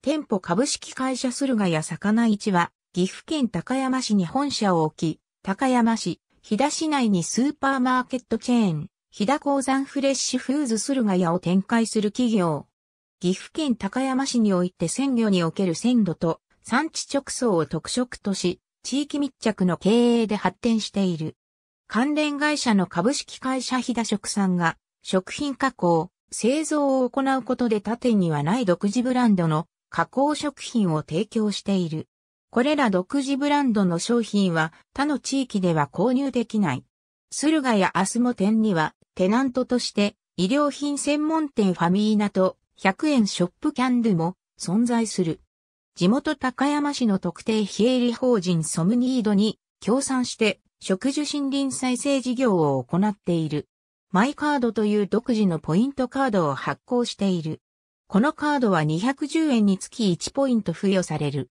店舗株式会社駿河屋魚市は、岐阜県高山市に本社を置き、高山市、飛騨市内にスーパーマーケットチェーン、飛騨鉱山フレッシュフーズ駿河屋を展開する企業。岐阜県高山市において鮮魚における鮮度と産地直送を特色とし、地域密着の経営で発展している。関連会社の株式会社飛騨食産が食品加工、製造を行うことで他店にはない独自ブランドの加工食品を提供している。これら独自ブランドの商品は他の地域では購入できない。駿河やアスモ店にはテナントとして医療品専門店ファミーナと100円ショップキャンドゥも存在する。地元高山市の特定非営利法人ソムニードに協賛して植樹森林再生事業を行っている。マイカードという独自のポイントカードを発行している。このカードは210円につき1ポイント付与される。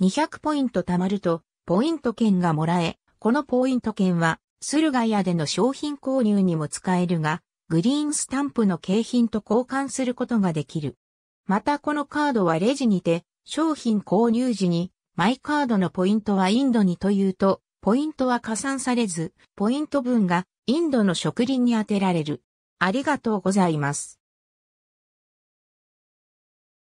200ポイント貯まると、ポイント券がもらえ、このポイント券は、駿河屋での商品購入にも使えるが、グリーンスタンプの景品と交換することができる。またこのカードはレジにて、商品購入時に、マイカードのポイントはインドにというと、ポイントは加算されず、ポイント分がインドの植林に当てられる。ありがとうございます。